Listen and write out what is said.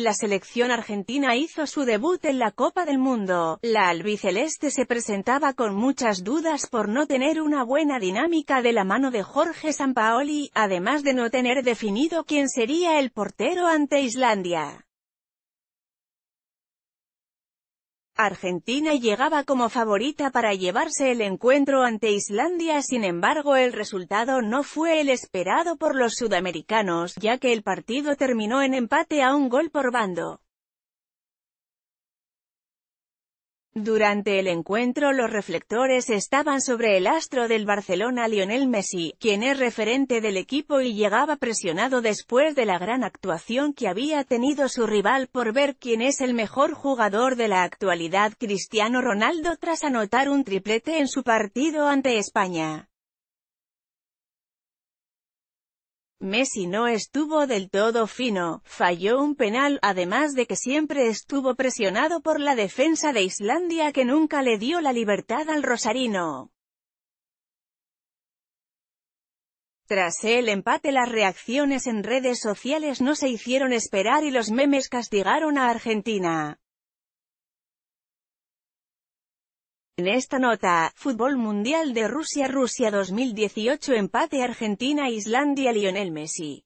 La selección argentina hizo su debut en la Copa del Mundo. La albiceleste se presentaba con muchas dudas por no tener una buena dinámica de la mano de Jorge Sampaoli, además de no tener definido quién sería el portero ante Islandia. Argentina llegaba como favorita para llevarse el encuentro ante Islandia sin embargo el resultado no fue el esperado por los sudamericanos, ya que el partido terminó en empate a un gol por bando. Durante el encuentro los reflectores estaban sobre el astro del Barcelona Lionel Messi, quien es referente del equipo y llegaba presionado después de la gran actuación que había tenido su rival por ver quién es el mejor jugador de la actualidad Cristiano Ronaldo tras anotar un triplete en su partido ante España. Messi no estuvo del todo fino, falló un penal, además de que siempre estuvo presionado por la defensa de Islandia que nunca le dio la libertad al rosarino. Tras el empate las reacciones en redes sociales no se hicieron esperar y los memes castigaron a Argentina. En esta nota, Fútbol Mundial de Rusia Rusia 2018 Empate Argentina-Islandia Lionel Messi